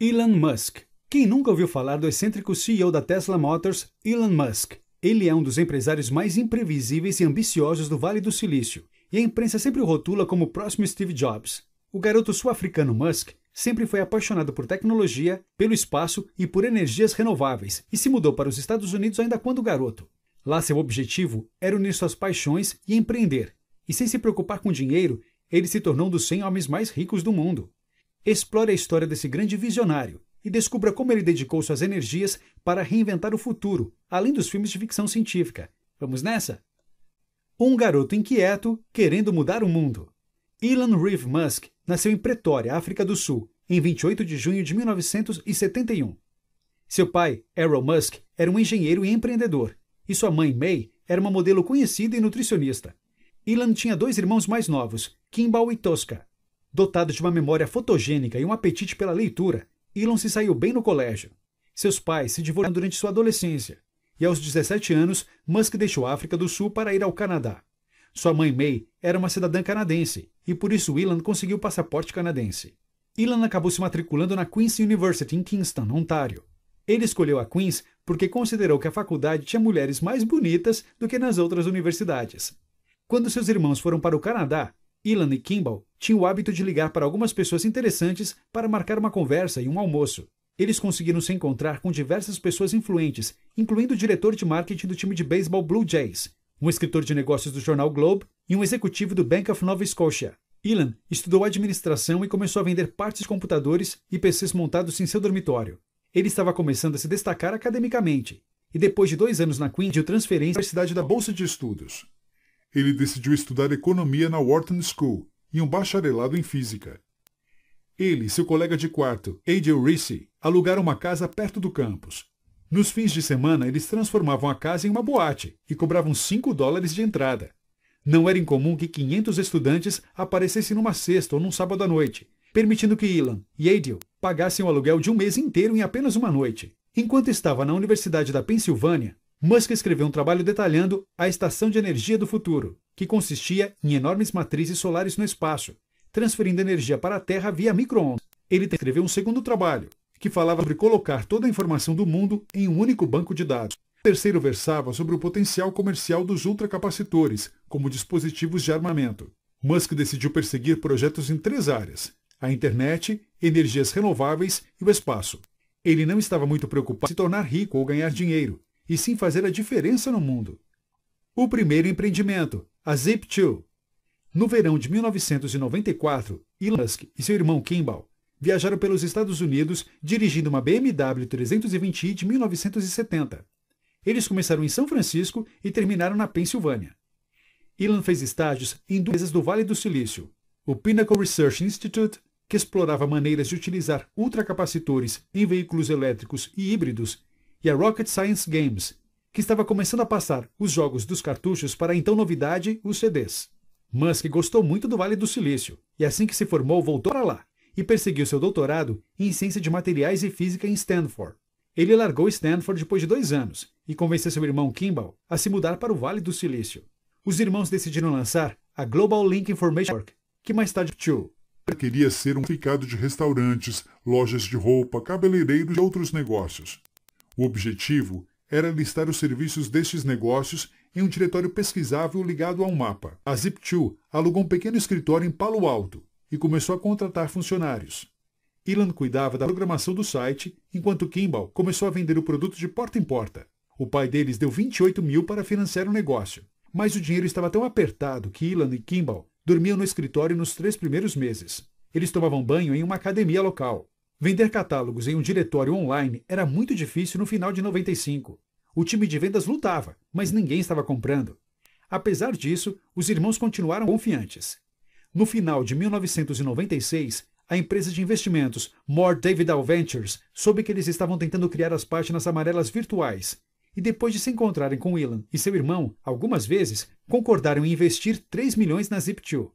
Elon Musk. Quem nunca ouviu falar do excêntrico CEO da Tesla Motors, Elon Musk? Ele é um dos empresários mais imprevisíveis e ambiciosos do Vale do Silício, e a imprensa sempre o rotula como o próximo Steve Jobs. O garoto sul-africano Musk sempre foi apaixonado por tecnologia, pelo espaço e por energias renováveis, e se mudou para os Estados Unidos ainda quando garoto. Lá seu objetivo era unir suas paixões e empreender. E sem se preocupar com dinheiro, ele se tornou um dos 100 homens mais ricos do mundo. Explore a história desse grande visionário e descubra como ele dedicou suas energias para reinventar o futuro, além dos filmes de ficção científica. Vamos nessa? Um garoto inquieto querendo mudar o mundo. Elon Reeve Musk nasceu em Pretória, África do Sul, em 28 de junho de 1971. Seu pai, Errol Musk, era um engenheiro e empreendedor, e sua mãe, May, era uma modelo conhecida e nutricionista. Elon tinha dois irmãos mais novos, Kimball e Tosca. Dotado de uma memória fotogênica e um apetite pela leitura, Elon se saiu bem no colégio. Seus pais se divorciaram durante sua adolescência, e aos 17 anos, Musk deixou a África do Sul para ir ao Canadá. Sua mãe May era uma cidadã canadense, e por isso Elon conseguiu o passaporte canadense. Elon acabou se matriculando na Queen's University em Kingston, Ontário. Ele escolheu a Queen's porque considerou que a faculdade tinha mulheres mais bonitas do que nas outras universidades. Quando seus irmãos foram para o Canadá, Elon e Kimball tinha o hábito de ligar para algumas pessoas interessantes para marcar uma conversa e um almoço. Eles conseguiram se encontrar com diversas pessoas influentes, incluindo o diretor de marketing do time de beisebol Blue Jays, um escritor de negócios do jornal Globe e um executivo do Bank of Nova Scotia. Elan estudou administração e começou a vender partes de computadores e PCs montados em seu dormitório. Ele estava começando a se destacar academicamente, e depois de dois anos na Queen, deu transferência à Universidade da Bolsa de Estudos. Ele decidiu estudar economia na Wharton School, e um bacharelado em física. Ele e seu colega de quarto, A.J. Ricci, alugaram uma casa perto do campus. Nos fins de semana, eles transformavam a casa em uma boate e cobravam 5 dólares de entrada. Não era incomum que 500 estudantes aparecessem numa sexta ou num sábado à noite, permitindo que Ilan e Adil pagassem o aluguel de um mês inteiro em apenas uma noite. Enquanto estava na Universidade da Pensilvânia, Musk escreveu um trabalho detalhando a estação de energia do futuro, que consistia em enormes matrizes solares no espaço, transferindo energia para a Terra via microondas. Ele escreveu um segundo trabalho, que falava sobre colocar toda a informação do mundo em um único banco de dados. O terceiro versava sobre o potencial comercial dos ultracapacitores, como dispositivos de armamento. Musk decidiu perseguir projetos em três áreas: a internet, energias renováveis e o espaço. Ele não estava muito preocupado em se tornar rico ou ganhar dinheiro, e sim fazer a diferença no mundo. O primeiro empreendimento, a Zip2. No verão de 1994, Elon Musk e seu irmão Kimball viajaram pelos Estados Unidos dirigindo uma BMW 320i de 1970. Eles começaram em São Francisco e terminaram na Pensilvânia. Elon fez estágios em duas empresas do Vale do Silício, o Pinnacle Research Institute, que explorava maneiras de utilizar ultracapacitores em veículos elétricos e híbridos, e a Rocket Science Games, que estava começando a passar os jogos dos cartuchos para a então novidade, os CDs. Musk gostou muito do Vale do Silício e assim que se formou voltou para lá e perseguiu seu doutorado em ciência de materiais e física em Stanford. Ele largou Stanford depois de dois anos e convenceu seu irmão Kimball a se mudar para o Vale do Silício. Os irmãos decidiram lançar a Global Link Information Network, que mais tarde partiu. Queria ser um mercado de restaurantes, lojas de roupa, cabeleireiros e outros negócios. O objetivo era listar os serviços destes negócios em um diretório pesquisável ligado a um mapa. A Zip2 alugou um pequeno escritório em Palo Alto e começou a contratar funcionários. Ilan cuidava da programação do site, enquanto Kimball começou a vender o produto de porta em porta. O pai deles deu 28 mil para financiar o negócio, mas o dinheiro estava tão apertado que Ilan e Kimball dormiam no escritório nos três primeiros meses. Eles tomavam banho em uma academia local. Vender catálogos em um diretório online era muito difícil no final de 95. O time de vendas lutava, mas ninguém estava comprando. Apesar disso, os irmãos continuaram confiantes. No final de 1996, a empresa de investimentos More David Al Ventures soube que eles estavam tentando criar as páginas amarelas virtuais. E depois de se encontrarem com Elon e seu irmão algumas vezes, concordaram em investir 3 milhões na Zip2.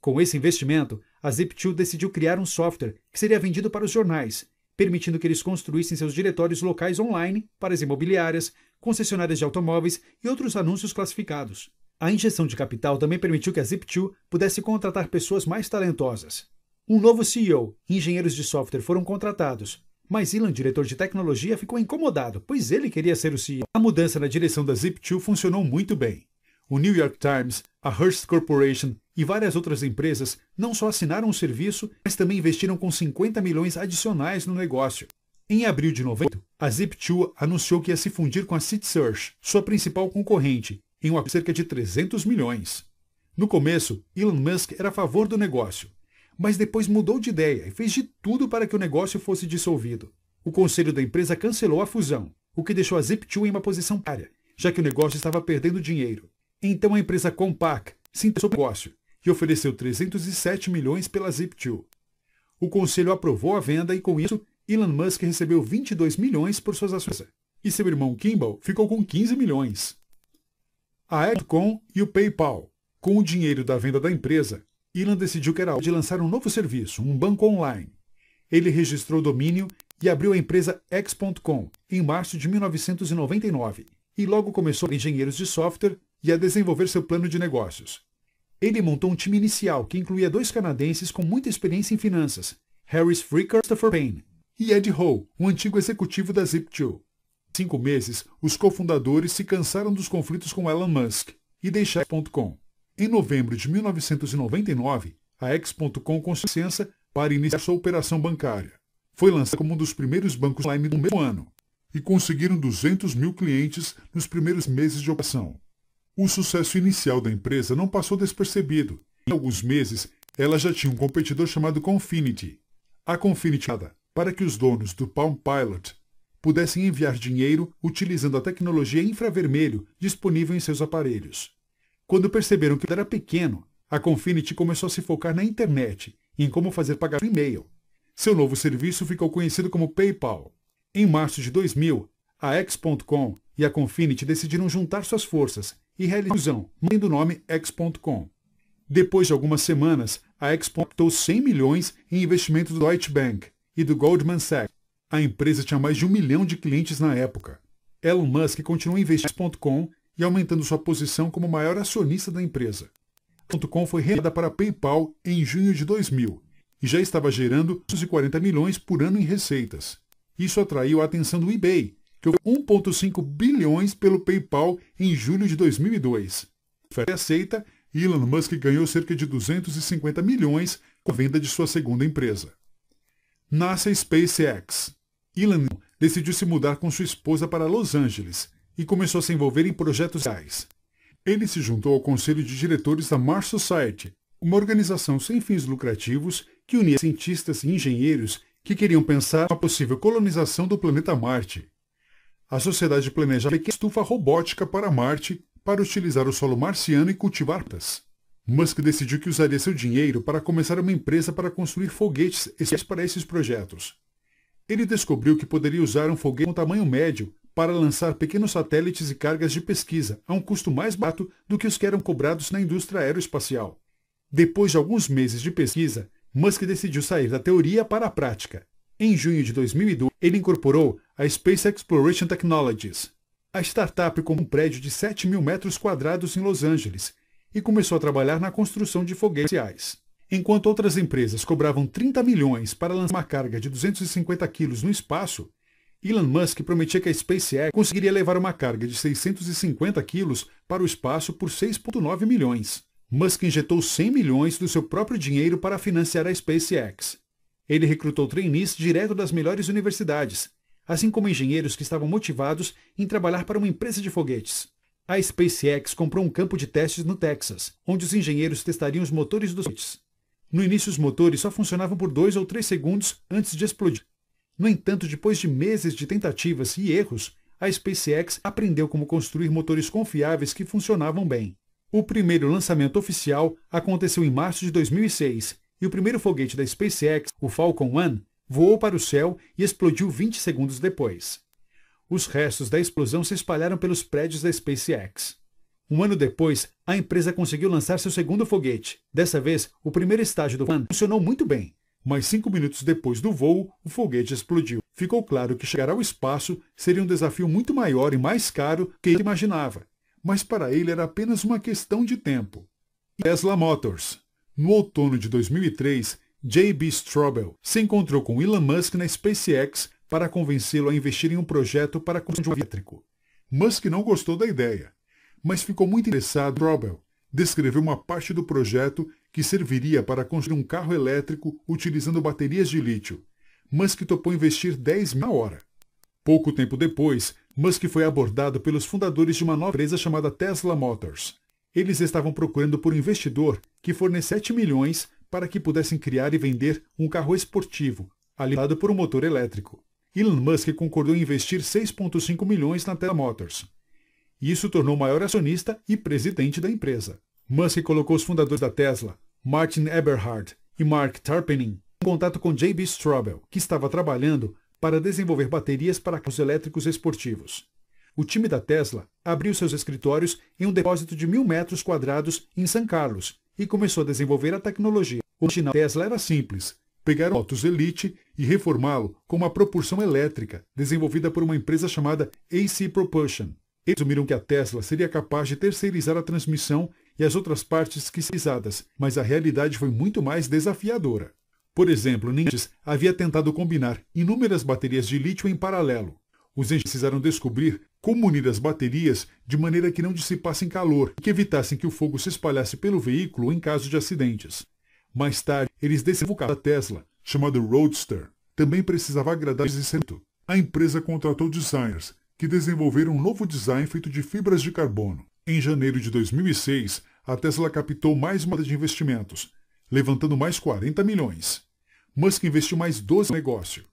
Com esse investimento, a Zip2 decidiu criar um software que seria vendido para os jornais, permitindo que eles construíssem seus diretórios locais online para as imobiliárias, concessionárias de automóveis e outros anúncios classificados. A injeção de capital também permitiu que a Zip2 pudesse contratar pessoas mais talentosas. Um novo CEO e engenheiros de software foram contratados, mas Elon, diretor de tecnologia, ficou incomodado, pois ele queria ser o CEO. A mudança na direção da Zip2 funcionou muito bem o New York Times, a Hearst Corporation e várias outras empresas não só assinaram o serviço, mas também investiram com 50 milhões adicionais no negócio. Em abril de 90, a Zip2 anunciou que ia se fundir com a CitySearch, sua principal concorrente, em uma cerca de 300 milhões. No começo, Elon Musk era a favor do negócio, mas depois mudou de ideia e fez de tudo para que o negócio fosse dissolvido. O conselho da empresa cancelou a fusão, o que deixou a Zip2 em uma posição páreo, já que o negócio estava perdendo dinheiro. Então a empresa Compaq se interessou pelo negócio e ofereceu 307 milhões pela Zip2. O conselho aprovou a venda e com isso, Elon Musk recebeu 22 milhões por suas ações. E seu irmão Kimball ficou com 15 milhões. A Epcom e o PayPal. Com o dinheiro da venda da empresa, Elon decidiu que era hora de lançar um novo serviço, um banco online. Ele registrou o domínio e abriu a empresa X.com em março de 1999 e logo começou a engenheiros de software e a desenvolver seu plano de negócios. Ele montou um time inicial que incluía dois canadenses com muita experiência em finanças, Harris Free Christopher Payne e Ed Ho, um antigo executivo da Zip2. Cinco meses, os cofundadores se cansaram dos conflitos com Elon Musk e deixaram X.com. Em novembro de 1999, a X.com licença para iniciar sua operação bancária. Foi lançada como um dos primeiros bancos online no mesmo ano e conseguiram 200 mil clientes nos primeiros meses de operação. O sucesso inicial da empresa não passou despercebido. Em alguns meses, ela já tinha um competidor chamado Confinity. A Confinity para que os donos do Palm Pilot pudessem enviar dinheiro utilizando a tecnologia infravermelho disponível em seus aparelhos. Quando perceberam que era pequeno, a Confinity começou a se focar na internet e em como fazer pagar por e-mail. Seu novo serviço ficou conhecido como PayPal. Em março de 2000, a X.com e a Confinity decidiram juntar suas forças e realização, mantendo o nome X.com. Depois de algumas semanas, a X.com captou 100 milhões em investimentos do Deutsche Bank e do Goldman Sachs. A empresa tinha mais de um milhão de clientes na época. Elon Musk continua investindo em X.com e aumentando sua posição como maior acionista da empresa. X.com foi reada para PayPal em junho de 2000 e já estava gerando 240 milhões por ano em receitas. Isso atraiu a atenção do eBay, que 1,5 bilhões pelo PayPal em julho de 2002. Foi aceita e Elon Musk ganhou cerca de 250 milhões com a venda de sua segunda empresa. Nasce a SpaceX. Elon decidiu se mudar com sua esposa para Los Angeles e começou a se envolver em projetos reais. Ele se juntou ao conselho de diretores da Mars Society, uma organização sem fins lucrativos que unia cientistas e engenheiros que queriam pensar a possível colonização do planeta Marte. A sociedade planeja pequena estufa robótica para Marte para utilizar o solo marciano e cultivar plantas. Musk decidiu que usaria seu dinheiro para começar uma empresa para construir foguetes para esses projetos. Ele descobriu que poderia usar um foguete com tamanho médio para lançar pequenos satélites e cargas de pesquisa a um custo mais barato do que os que eram cobrados na indústria aeroespacial. Depois de alguns meses de pesquisa, Musk decidiu sair da teoria para a prática em junho de 2002, ele incorporou a Space Exploration Technologies. A startup com um prédio de 7 mil metros quadrados em Los Angeles e começou a trabalhar na construção de foguetes espaciais. Enquanto outras empresas cobravam 30 milhões para lançar uma carga de 250 quilos no espaço, Elon Musk prometia que a SpaceX conseguiria levar uma carga de 650 quilos para o espaço por 6,9 milhões. Musk injetou 100 milhões do seu próprio dinheiro para financiar a SpaceX. Ele recrutou trainees direto das melhores universidades, assim como engenheiros que estavam motivados em trabalhar para uma empresa de foguetes. A SpaceX comprou um campo de testes no Texas, onde os engenheiros testariam os motores dos foguetes. No início, os motores só funcionavam por dois ou três segundos antes de explodir. No entanto, depois de meses de tentativas e erros, a SpaceX aprendeu como construir motores confiáveis que funcionavam bem. O primeiro lançamento oficial aconteceu em março de 2006 e o primeiro foguete da SpaceX, o Falcon 1, voou para o céu e explodiu 20 segundos depois. Os restos da explosão se espalharam pelos prédios da SpaceX. Um ano depois, a empresa conseguiu lançar seu segundo foguete. Dessa vez, o primeiro estágio do One funcionou muito bem. Mas cinco minutos depois do voo, o foguete explodiu. Ficou claro que chegar ao espaço seria um desafio muito maior e mais caro que ele imaginava. Mas para ele era apenas uma questão de tempo. Tesla Motors no outono de 2003, J.B. Straubel se encontrou com Elon Musk na SpaceX para convencê-lo a investir em um projeto para construir um elétrico. Musk não gostou da ideia, mas ficou muito interessado. Straubel descreveu uma parte do projeto que serviria para construir um carro elétrico utilizando baterias de lítio. Musk topou investir 10 mil na hora. Pouco tempo depois, Musk foi abordado pelos fundadores de uma nova empresa chamada Tesla Motors. Eles estavam procurando por um investidor que fornecesse milhões para que pudessem criar e vender um carro esportivo, alimentado por um motor elétrico. Elon Musk concordou em investir 6,5 milhões na Tesla Motors. Isso tornou o maior acionista e presidente da empresa. Musk colocou os fundadores da Tesla, Martin Eberhard e Mark Tarpening, em contato com J.B. Straubel, que estava trabalhando para desenvolver baterias para carros elétricos esportivos. O time da Tesla abriu seus escritórios em um depósito de mil metros quadrados em São Carlos e começou a desenvolver a tecnologia. O original Tesla era simples. o Lotus Elite e reformá-lo com uma propulsão elétrica desenvolvida por uma empresa chamada AC Propulsion. Eles assumiram que a Tesla seria capaz de terceirizar a transmissão e as outras partes que quisadas, mas a realidade foi muito mais desafiadora. Por exemplo, Ninjas havia tentado combinar inúmeras baterias de lítio em paralelo. Os engenheiros precisaram descobrir como unir as baterias de maneira que não dissipassem calor e que evitassem que o fogo se espalhasse pelo veículo em caso de acidentes. Mais tarde, eles desenvolveram o carro da Tesla, chamado Roadster. Também precisava agradar o centro. A empresa contratou designers, que desenvolveram um novo design feito de fibras de carbono. Em janeiro de 2006, a Tesla captou mais uma de investimentos, levantando mais 40 milhões. Musk investiu mais 12 no negócio.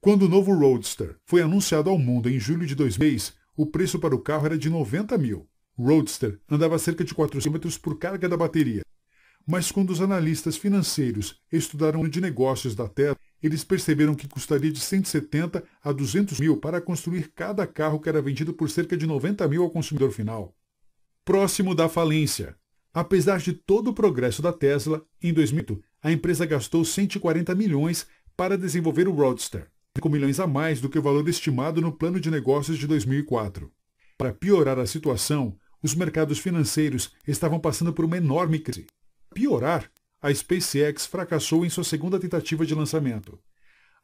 Quando o novo Roadster foi anunciado ao mundo em julho de 2006, o preço para o carro era de 90 mil. Roadster andava cerca de 400 km por carga da bateria. Mas quando os analistas financeiros estudaram o de negócios da Tesla, eles perceberam que custaria de 170 a 200 mil para construir cada carro que era vendido por cerca de 90 mil ao consumidor final. Próximo da falência. Apesar de todo o progresso da Tesla, em 2008, a empresa gastou 140 milhões para desenvolver o Roadster. 5 milhões a mais do que o valor estimado no plano de negócios de 2004. Para piorar a situação, os mercados financeiros estavam passando por uma enorme crise. Piorar, a SpaceX fracassou em sua segunda tentativa de lançamento.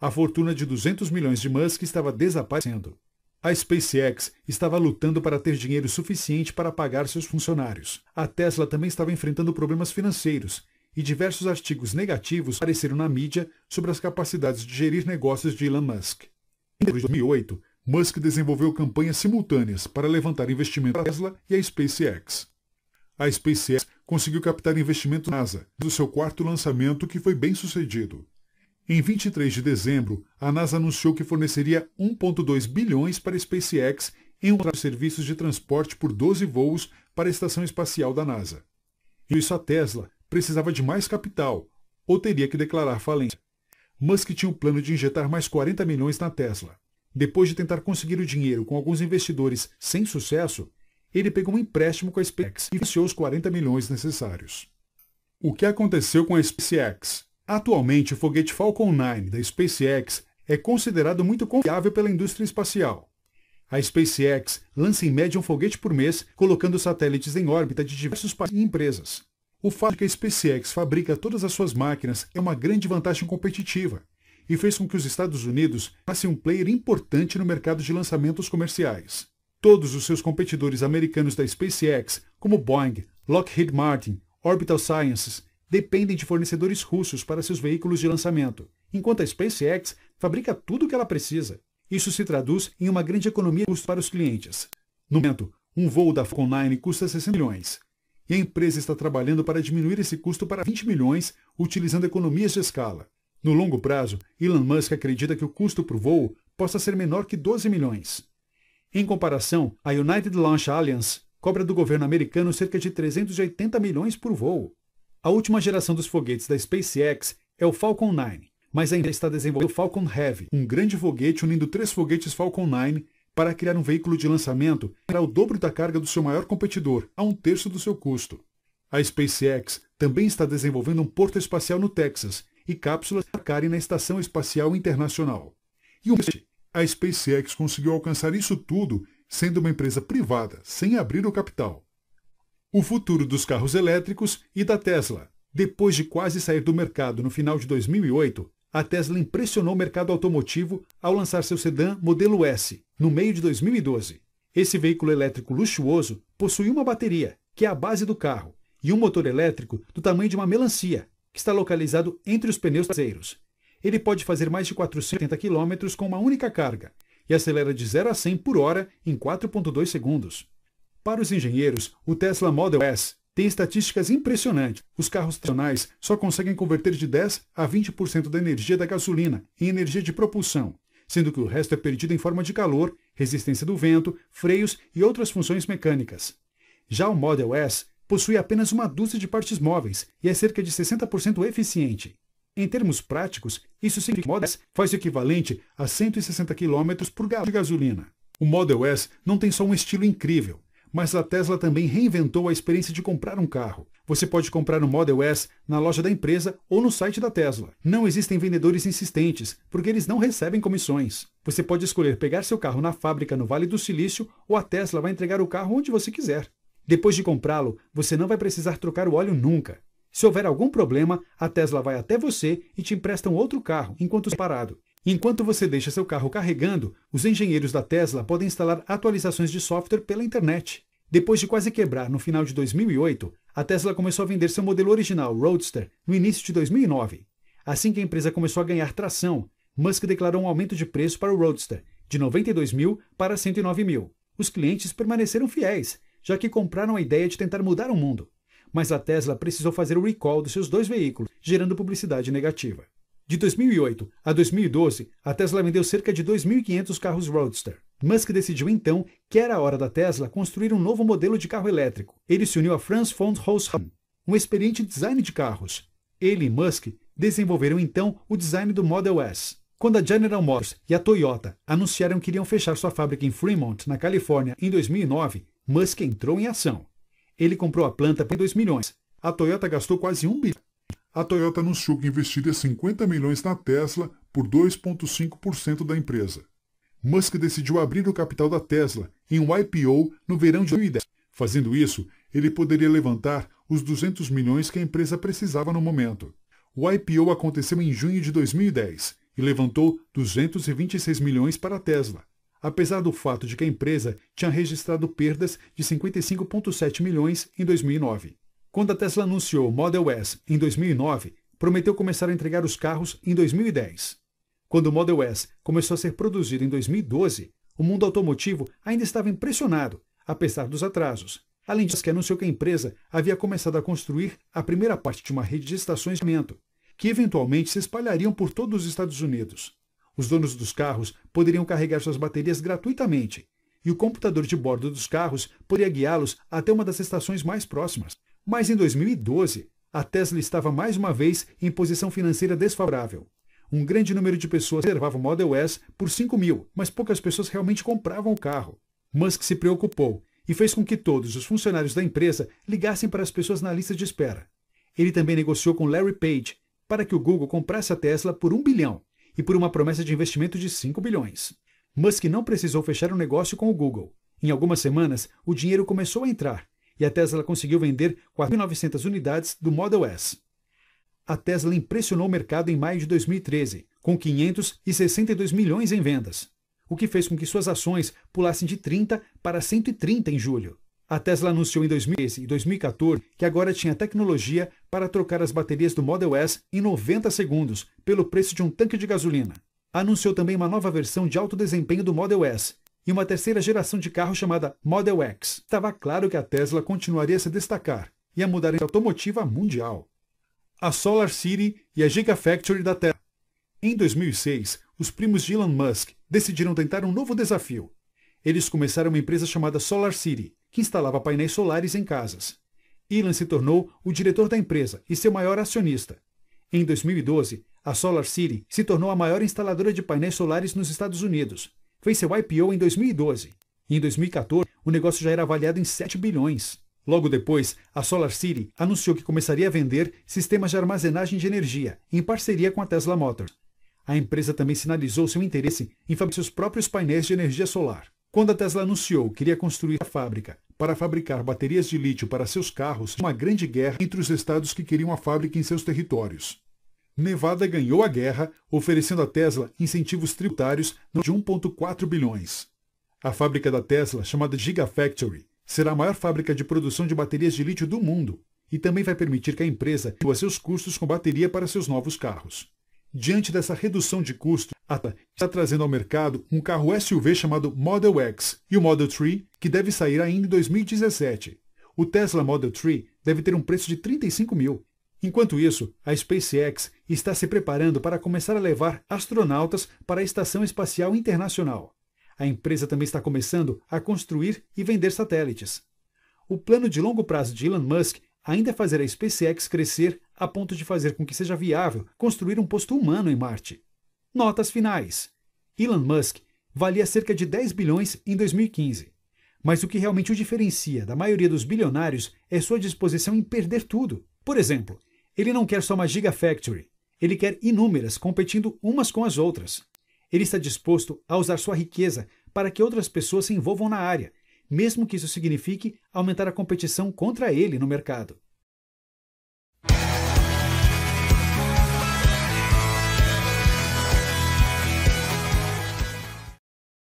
A fortuna de 200 milhões de Musk estava desaparecendo. A SpaceX estava lutando para ter dinheiro suficiente para pagar seus funcionários. A Tesla também estava enfrentando problemas financeiros e diversos artigos negativos apareceram na mídia sobre as capacidades de gerir negócios de Elon Musk. Em 2008, Musk desenvolveu campanhas simultâneas para levantar investimento da Tesla e a SpaceX. A SpaceX conseguiu captar investimento na NASA, do seu quarto lançamento que foi bem sucedido. Em 23 de dezembro, a NASA anunciou que forneceria 1,2 bilhões para a SpaceX em um de serviços de transporte por 12 voos para a Estação Espacial da NASA. E isso a Tesla precisava de mais capital ou teria que declarar falência. Musk tinha o plano de injetar mais 40 milhões na Tesla. Depois de tentar conseguir o dinheiro com alguns investidores sem sucesso, ele pegou um empréstimo com a SpaceX e financiou os 40 milhões necessários. O que aconteceu com a SpaceX? Atualmente, o foguete Falcon 9 da SpaceX é considerado muito confiável pela indústria espacial. A SpaceX lança em média um foguete por mês, colocando satélites em órbita de diversos países e empresas. O fato de é que a SpaceX fabrica todas as suas máquinas é uma grande vantagem competitiva e fez com que os Estados Unidos passem um player importante no mercado de lançamentos comerciais. Todos os seus competidores americanos da SpaceX, como Boeing, Lockheed Martin, Orbital Sciences, dependem de fornecedores russos para seus veículos de lançamento, enquanto a SpaceX fabrica tudo o que ela precisa. Isso se traduz em uma grande economia de custos para os clientes. No momento, um voo da Falcon 9 custa 60 milhões, e a empresa está trabalhando para diminuir esse custo para 20 milhões, utilizando economias de escala. No longo prazo, Elon Musk acredita que o custo por voo possa ser menor que 12 milhões. Em comparação, a United Launch Alliance cobra do governo americano cerca de 380 milhões por voo. A última geração dos foguetes da SpaceX é o Falcon 9, mas ainda está desenvolvendo o Falcon Heavy, um grande foguete unindo três foguetes Falcon 9 para criar um veículo de lançamento, será o dobro da carga do seu maior competidor, a um terço do seu custo. A SpaceX também está desenvolvendo um porto espacial no Texas e cápsulas aterrarem na Estação Espacial Internacional. E o a SpaceX conseguiu alcançar isso tudo sendo uma empresa privada, sem abrir o capital. O futuro dos carros elétricos e da Tesla. Depois de quase sair do mercado no final de 2008, a Tesla impressionou o mercado automotivo ao lançar seu sedã modelo S, no meio de 2012. Esse veículo elétrico luxuoso possui uma bateria, que é a base do carro, e um motor elétrico do tamanho de uma melancia, que está localizado entre os pneus traseiros. Ele pode fazer mais de 480 km com uma única carga e acelera de 0 a 100 por hora em 4.2 segundos. Para os engenheiros, o Tesla Model S tem estatísticas impressionantes. Os carros tradicionais só conseguem converter de 10 a 20% da energia da gasolina em energia de propulsão, sendo que o resto é perdido em forma de calor, resistência do vento, freios e outras funções mecânicas. Já o Model S possui apenas uma dúzia de partes móveis e é cerca de 60% eficiente. Em termos práticos, isso significa que o Model S faz o equivalente a 160 km por galão de gasolina. O Model S não tem só um estilo incrível, mas a Tesla também reinventou a experiência de comprar um carro. Você pode comprar um Model S na loja da empresa ou no site da Tesla. Não existem vendedores insistentes, porque eles não recebem comissões. Você pode escolher pegar seu carro na fábrica no Vale do Silício ou a Tesla vai entregar o carro onde você quiser. Depois de comprá-lo, você não vai precisar trocar o óleo nunca. Se houver algum problema, a Tesla vai até você e te empresta um outro carro enquanto parado. Enquanto você deixa seu carro carregando, os engenheiros da Tesla podem instalar atualizações de software pela internet. Depois de quase quebrar no final de 2008, a Tesla começou a vender seu modelo original, Roadster, no início de 2009. Assim que a empresa começou a ganhar tração, Musk declarou um aumento de preço para o Roadster, de 92 mil para 109 mil. Os clientes permaneceram fiéis, já que compraram a ideia de tentar mudar o mundo. Mas a Tesla precisou fazer o recall dos seus dois veículos, gerando publicidade negativa. De 2008 a 2012, a Tesla vendeu cerca de 2.500 carros Roadster. Musk decidiu então que era a hora da Tesla construir um novo modelo de carro elétrico. Ele se uniu a Franz von Rosham, um experiente em design de carros. Ele e Musk desenvolveram então o design do Model S. Quando a General Motors e a Toyota anunciaram que iriam fechar sua fábrica em Fremont, na Califórnia, em 2009, Musk entrou em ação. Ele comprou a planta por 2 milhões. A Toyota gastou quase 1 bilhão. A Toyota anunciou que investiria 50 milhões na Tesla por 2,5% da empresa. Musk decidiu abrir o capital da Tesla em um IPO no verão de 2010. Fazendo isso, ele poderia levantar os 200 milhões que a empresa precisava no momento. O IPO aconteceu em junho de 2010 e levantou 226 milhões para a Tesla. Apesar do fato de que a empresa tinha registrado perdas de 55,7 milhões em 2009. Quando a Tesla anunciou o Model S em 2009, prometeu começar a entregar os carros em 2010. Quando o Model S começou a ser produzido em 2012, o mundo automotivo ainda estava impressionado, apesar dos atrasos. Além disso, que anunciou que a empresa havia começado a construir a primeira parte de uma rede de estações de que eventualmente se espalhariam por todos os Estados Unidos. Os donos dos carros poderiam carregar suas baterias gratuitamente, e o computador de bordo dos carros poderia guiá-los até uma das estações mais próximas. Mas em 2012, a Tesla estava mais uma vez em posição financeira desfavorável. Um grande número de pessoas reservava o Model S por 5 mil, mas poucas pessoas realmente compravam o carro. Musk se preocupou e fez com que todos os funcionários da empresa ligassem para as pessoas na lista de espera. Ele também negociou com Larry Page para que o Google comprasse a Tesla por 1 bilhão e por uma promessa de investimento de 5 bilhões. Musk não precisou fechar o um negócio com o Google. Em algumas semanas, o dinheiro começou a entrar e a Tesla conseguiu vender 4.900 unidades do Model S a Tesla impressionou o mercado em maio de 2013, com 562 milhões em vendas, o que fez com que suas ações pulassem de 30 para 130 em julho. A Tesla anunciou em 2013 e 2014 que agora tinha tecnologia para trocar as baterias do Model S em 90 segundos, pelo preço de um tanque de gasolina. Anunciou também uma nova versão de alto desempenho do Model S e uma terceira geração de carro chamada Model X. Estava claro que a Tesla continuaria a se destacar e a mudar a automotiva mundial a Solar City e a Gigafactory da Terra. Em 2006, os primos de Elon Musk decidiram tentar um novo desafio. Eles começaram uma empresa chamada Solar City, que instalava painéis solares em casas. Elon se tornou o diretor da empresa e seu maior acionista. Em 2012, a Solar City se tornou a maior instaladora de painéis solares nos Estados Unidos. Fez seu IPO em 2012. Em 2014, o negócio já era avaliado em 7 bilhões. Logo depois, a SolarCity anunciou que começaria a vender sistemas de armazenagem de energia, em parceria com a Tesla Motors. A empresa também sinalizou seu interesse em fabricar seus próprios painéis de energia solar. Quando a Tesla anunciou que iria construir a fábrica para fabricar baterias de lítio para seus carros, uma grande guerra entre os estados que queriam a fábrica em seus territórios. Nevada ganhou a guerra, oferecendo à Tesla incentivos tributários de 1,4 bilhões. A fábrica da Tesla, chamada Gigafactory, Será a maior fábrica de produção de baterias de lítio do mundo e também vai permitir que a empresa reduza seus custos com bateria para seus novos carros. Diante dessa redução de custo, a Tata está trazendo ao mercado um carro SUV chamado Model X e o Model 3, que deve sair ainda em 2017. O Tesla Model 3 deve ter um preço de 35 mil. Enquanto isso, a SpaceX está se preparando para começar a levar astronautas para a Estação Espacial Internacional. A empresa também está começando a construir e vender satélites. O plano de longo prazo de Elon Musk ainda é fazer a SpaceX crescer a ponto de fazer com que seja viável construir um posto humano em Marte. Notas finais: Elon Musk valia cerca de 10 bilhões em 2015. Mas o que realmente o diferencia da maioria dos bilionários é sua disposição em perder tudo. Por exemplo, ele não quer só uma Gigafactory, ele quer inúmeras competindo umas com as outras. Ele está disposto a usar sua riqueza para que outras pessoas se envolvam na área, mesmo que isso signifique aumentar a competição contra ele no mercado.